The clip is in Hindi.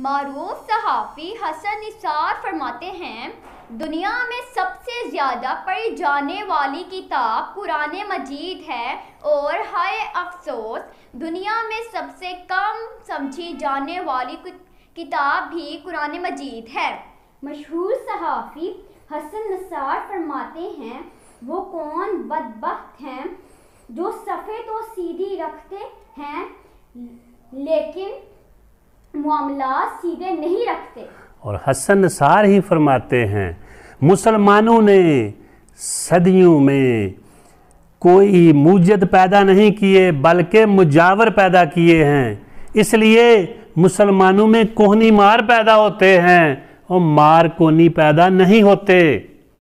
मरूफ सहाफ़ी हसन निसार फरमाते हैं दुनिया में सबसे ज़्यादा पढ़ी जाने वाली किताब कुरान मजीद है और हाय अफसोस दुनिया में सबसे कम समझी जाने वाली किताब भी कुरान मजीद है मशहूर सहाफ़ी हसन निसार फरमाते हैं वो कौन बदबخت हैं जो सफ़े तो सीधी रखते हैं लेकिन मामला सीधे नहीं रखते और हसन सार ही फरमाते हैं मुसलमानों ने सदियों में कोई मूजद पैदा नहीं किए बल्कि मुजावर पैदा किए हैं इसलिए मुसलमानों में कोहनी मार पैदा होते हैं और मार कोनी पैदा नहीं होते